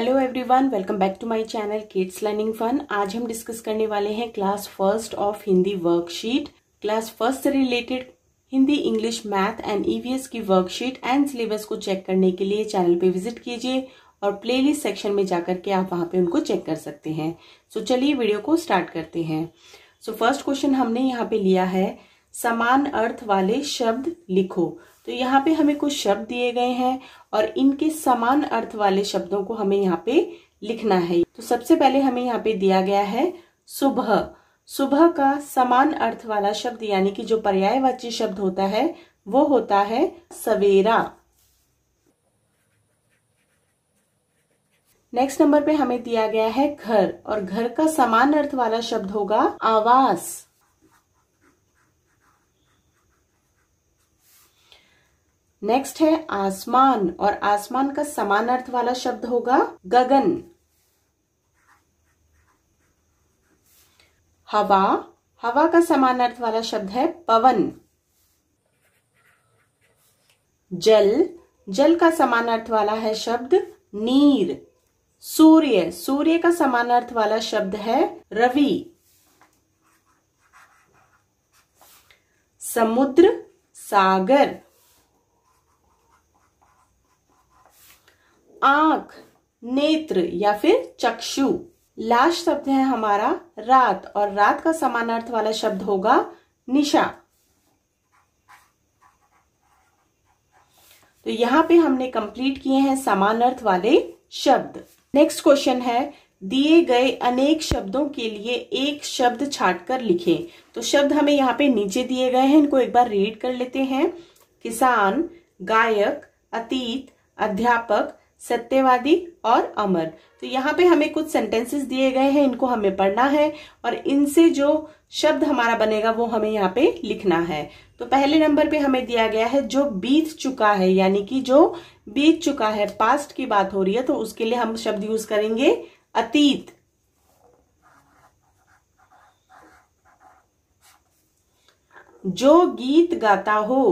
hello everyone welcome back to my channel kids learning fun आज हम discuss करने वाले हैं class first of Hindi worksheet class first से related Hindi English math and EVS की worksheet and syllabus को check करने के लिए चैनल पे विजिट कीजिए और प्लेलिस्ट सेक्शन में जाकर के आप वहाँ पे उनको चेक कर सकते हैं सो so, चलिए वीडियो को स्टार्ट करते हैं सो फर्स्ट क्वेश्चन हमने यहाँ पे लिया है समान अर्थ वाले शब्द लिखो तो यहाँ पे हमें कुछ शब्द दिए गए हैं और इनके समान अर्थ वाले शब्दों को हमें यहाँ पे लिखना है तो सबसे पहले हमें यहाँ पे दिया गया है सुबह सुबह का समान अर्थ वाला शब्द यानी कि जो पर्यायवाची शब्द होता है वो होता है सवेरा नेक्स्ट नंबर पे हमें दिया गया है घर और घर का समान अर्थ वाला शब्द होगा आवास नेक्स्ट है आसमान और आसमान का समान अर्थ वाला शब्द होगा गगन हवा हवा का समान अर्थ वाला शब्द है पवन जल जल का समान अर्थ वाला है शब्द नीर सूर्य सूर्य का समान अर्थ वाला शब्द है रवि समुद्र सागर आंख नेत्र या फिर चक्षु लास्ट शब्द है हमारा रात और रात का समानार्थ वाला शब्द होगा निशा तो यहां पे हमने कंप्लीट किए हैं समान अर्थ वाले शब्द नेक्स्ट क्वेश्चन है दिए गए अनेक शब्दों के लिए एक शब्द छाट कर लिखे तो शब्द हमें यहाँ पे नीचे दिए गए हैं इनको एक बार रीड कर लेते हैं किसान गायक अतीत अध्यापक सत्यवादी और अमर तो यहाँ पे हमें कुछ सेंटेंसेस दिए गए हैं इनको हमें पढ़ना है और इनसे जो शब्द हमारा बनेगा वो हमें यहाँ पे लिखना है तो पहले नंबर पे हमें दिया गया है जो बीत चुका है यानी कि जो बीत चुका है पास्ट की बात हो रही है तो उसके लिए हम शब्द यूज करेंगे अतीत जो गीत गाता हो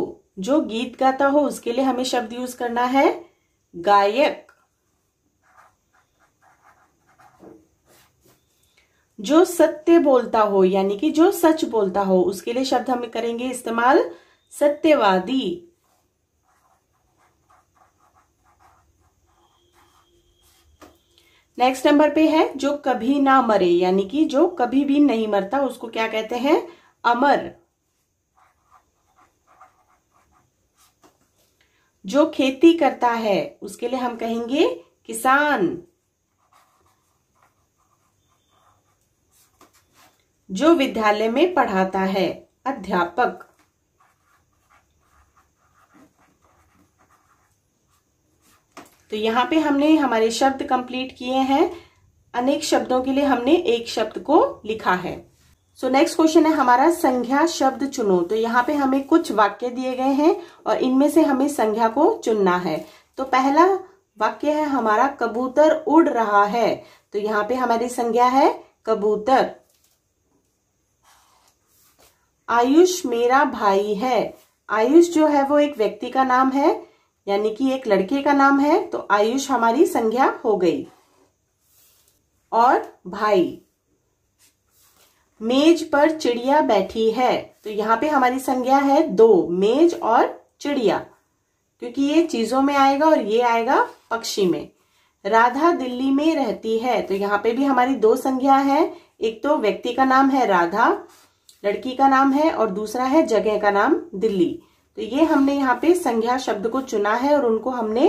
जो गीत गाता हो उसके लिए हमें शब्द यूज करना है गायक जो सत्य बोलता हो यानी कि जो सच बोलता हो उसके लिए शब्द हम करेंगे इस्तेमाल सत्यवादी नेक्स्ट नंबर पे है जो कभी ना मरे यानी कि जो कभी भी नहीं मरता उसको क्या कहते हैं अमर जो खेती करता है उसके लिए हम कहेंगे किसान जो विद्यालय में पढ़ाता है अध्यापक तो यहाँ पे हमने हमारे शब्द कंप्लीट किए हैं अनेक शब्दों के लिए हमने एक शब्द को लिखा है सो नेक्स्ट क्वेश्चन है हमारा संज्ञा शब्द चुनो तो यहाँ पे हमें कुछ वाक्य दिए गए हैं और इनमें से हमें संज्ञा को चुनना है तो पहला वाक्य है हमारा कबूतर उड़ रहा है तो यहाँ पे हमारी संज्ञा है कबूतर आयुष मेरा भाई है आयुष जो है वो एक व्यक्ति का नाम है यानी कि एक लड़के का नाम है तो आयुष हमारी संज्ञा हो गई और भाई मेज पर चिड़िया बैठी है तो यहाँ पे हमारी संज्ञा है दो मेज और चिड़िया क्योंकि ये चीजों में आएगा और ये आएगा पक्षी में राधा दिल्ली में रहती है तो यहाँ पे भी हमारी दो संज्ञा है एक तो व्यक्ति का नाम है राधा लड़की का नाम है और दूसरा है जगह का नाम दिल्ली तो ये हमने यहाँ पे संज्ञा शब्द को चुना है और उनको हमने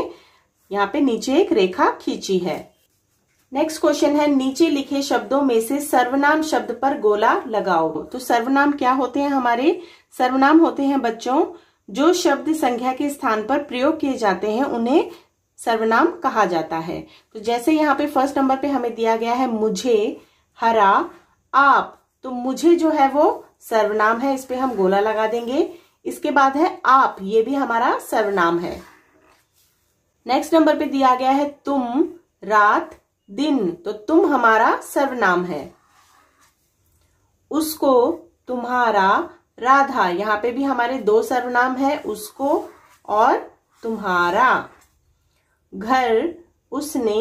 यहाँ पे नीचे एक रेखा खींची है नेक्स्ट क्वेश्चन है नीचे लिखे शब्दों में से सर्वनाम शब्द पर गोला लगाओ तो सर्वनाम क्या होते हैं हमारे सर्वनाम होते हैं बच्चों जो शब्द संख्या के स्थान पर प्रयोग किए जाते हैं उन्हें सर्वनाम कहा जाता है तो जैसे यहाँ पे फर्स्ट नंबर पे हमें दिया गया है मुझे हरा आप तो मुझे जो है वो सर्वनाम है इस पे हम गोला लगा देंगे इसके बाद है आप ये भी हमारा सर्वनाम है नेक्स्ट नंबर पे दिया गया है तुम रात दिन तो तुम हमारा सर्वनाम है उसको तुम्हारा राधा यहाँ पे भी हमारे दो सर्वनाम है उसको और तुम्हारा घर उसने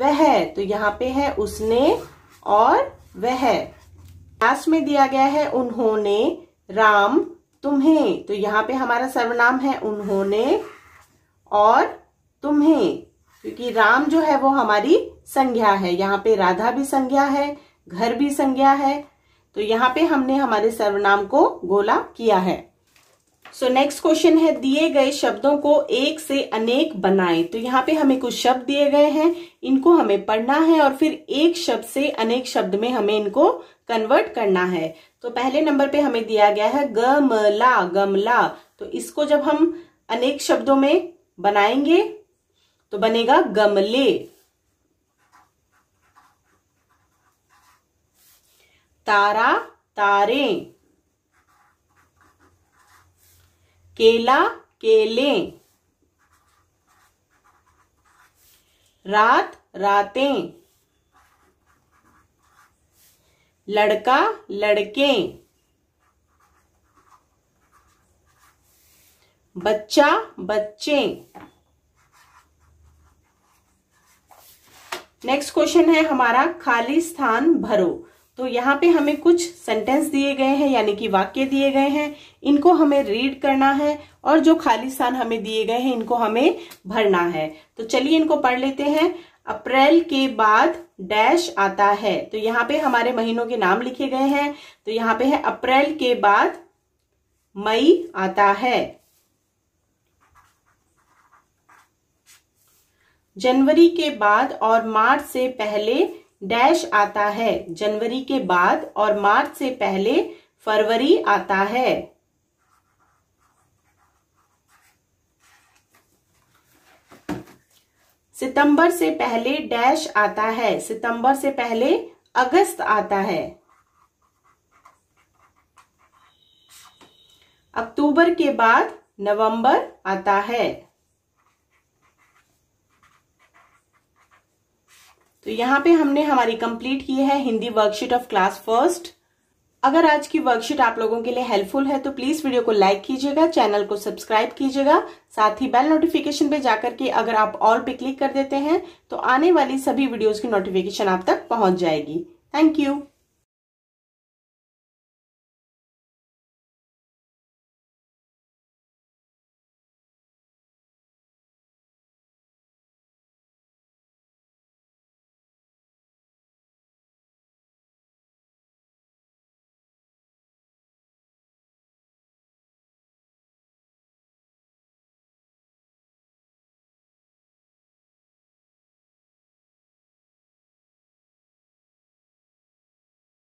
वह तो यहाँ पे है उसने और वह लास्ट में दिया गया है उन्होंने राम तुम्हें तो यहाँ पे हमारा सर्वनाम है उन्होंने और तुम्हें क्योंकि राम जो है वो हमारी संज्ञा है यहाँ पे राधा भी संज्ञा है घर भी संज्ञा है तो यहाँ पे हमने हमारे सर्वनाम को गोला किया है सो नेक्स्ट क्वेश्चन है दिए गए शब्दों को एक से अनेक बनाएं तो यहाँ पे हमें कुछ शब्द दिए गए हैं इनको हमें पढ़ना है और फिर एक शब्द से अनेक शब्द में हमें इनको कन्वर्ट करना है तो पहले नंबर पे हमें दिया गया है गमला गमला तो इसको जब हम अनेक शब्दों में बनाएंगे तो बनेगा गमले तारा तारे केला केले रात रातें लड़का लड़के बच्चा बच्चे नेक्स्ट क्वेश्चन है हमारा खाली स्थान भरो तो यहाँ पे हमें कुछ सेंटेंस दिए गए हैं यानी कि वाक्य दिए गए हैं इनको हमें रीड करना है और जो खाली स्थान हमें दिए गए हैं इनको हमें भरना है तो चलिए इनको पढ़ लेते हैं अप्रैल के बाद डैश आता है तो यहाँ पे हमारे महीनों के नाम लिखे गए हैं तो यहाँ पे है अप्रैल के बाद मई आता है जनवरी के बाद और मार्च से पहले डैश आता है जनवरी के बाद और मार्च से पहले फरवरी आता है सितंबर से पहले डैश आता है सितंबर से पहले अगस्त आता है अक्टूबर के बाद नवंबर आता है तो यहाँ पे हमने हमारी कंप्लीट की है Hindi worksheet of class first अगर आज की वर्कशीट आप लोगों के लिए हेल्पफुल है तो प्लीज वीडियो को लाइक कीजिएगा चैनल को सब्सक्राइब कीजिएगा साथ ही बेल नोटिफिकेशन पे जाकर के अगर आप ऑल पे क्लिक कर देते हैं तो आने वाली सभी वीडियोज की नोटिफिकेशन आप तक पहुंच जाएगी थैंक यू